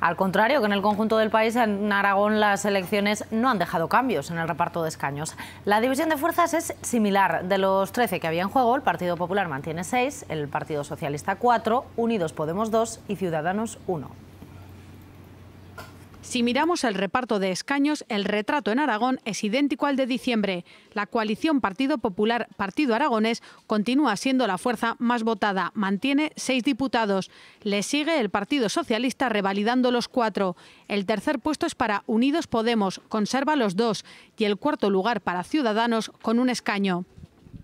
Al contrario que en el conjunto del país, en Aragón las elecciones no han dejado cambios en el reparto de escaños. La división de fuerzas es similar. De los 13 que había en juego, el Partido Popular mantiene 6, el Partido Socialista 4, Unidos Podemos 2 y Ciudadanos 1. Si miramos el reparto de escaños, el retrato en Aragón es idéntico al de diciembre. La coalición Partido Popular Partido Aragonés continúa siendo la fuerza más votada, mantiene seis diputados. Le sigue el Partido Socialista revalidando los cuatro. El tercer puesto es para Unidos Podemos, conserva los dos, y el cuarto lugar para Ciudadanos con un escaño.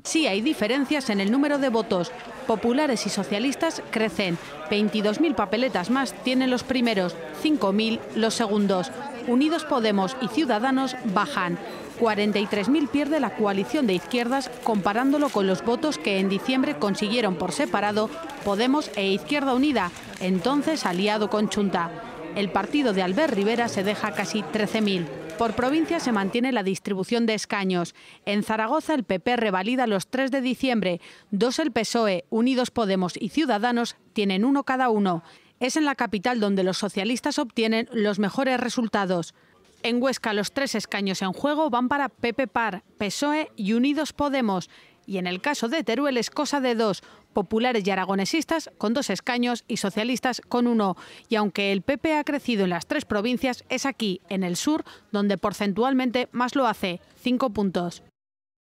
Sí hay diferencias en el número de votos. Populares y socialistas crecen. 22.000 papeletas más tienen los primeros, 5.000 los segundos. Unidos Podemos y Ciudadanos bajan. 43.000 pierde la coalición de izquierdas comparándolo con los votos que en diciembre consiguieron por separado Podemos e Izquierda Unida, entonces aliado con Chunta el partido de Albert Rivera se deja casi 13.000. Por provincia se mantiene la distribución de escaños. En Zaragoza el PP revalida los 3 de diciembre. Dos el PSOE, Unidos Podemos y Ciudadanos tienen uno cada uno. Es en la capital donde los socialistas obtienen los mejores resultados. En Huesca los tres escaños en juego van para PP Par, PSOE y Unidos Podemos y en el caso de Teruel es cosa de dos, populares y aragonesistas con dos escaños y socialistas con uno. Y aunque el PP ha crecido en las tres provincias, es aquí, en el sur, donde porcentualmente más lo hace, cinco puntos.